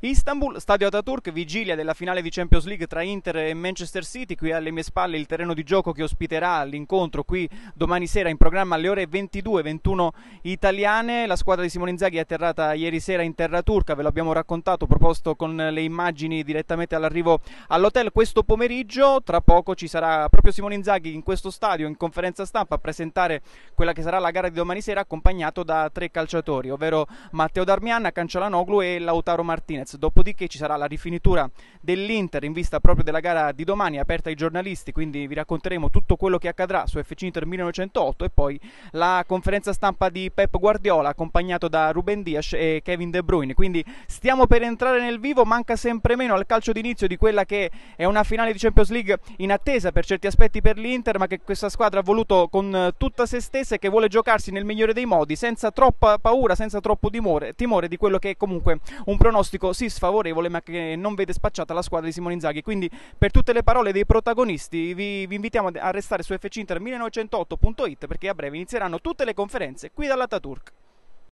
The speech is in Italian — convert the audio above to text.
Istanbul, stadio Ataturk, vigilia della finale di Champions League tra Inter e Manchester City, qui alle mie spalle il terreno di gioco che ospiterà l'incontro qui domani sera in programma alle ore 22-21 italiane, la squadra di Simone Inzaghi è atterrata ieri sera in terra turca, ve l'abbiamo raccontato, proposto con le immagini direttamente all'arrivo all'hotel questo pomeriggio, tra poco ci sarà proprio Simone Inzaghi in questo stadio in conferenza stampa a presentare quella che sarà la gara di domani sera accompagnato da tre calciatori, ovvero Matteo Darmian, Cancialanoglu e Lautaro Martinez. Fiorentinez. Dopodiché ci sarà la rifinitura dell'Inter in vista proprio della gara di domani, aperta ai giornalisti. Quindi vi racconteremo tutto quello che accadrà su FC Inter 1908 e poi la conferenza stampa di Pep Guardiola, accompagnato da Ruben Dias e Kevin De Bruyne. Quindi stiamo per entrare nel vivo, manca sempre meno al calcio d'inizio di quella che è una finale di Champions League in attesa per certi aspetti per l'Inter, ma che questa squadra ha voluto con eh, tutta se stessa e che vuole giocarsi nel migliore dei modi, senza troppa paura, senza troppo timore, timore di quello che è comunque un pronostico così sfavorevole ma che non vede spacciata la squadra di Simone Inzaghi. Quindi per tutte le parole dei protagonisti vi, vi invitiamo a restare su FC Inter 1908it perché a breve inizieranno tutte le conferenze qui dall'Ataturk.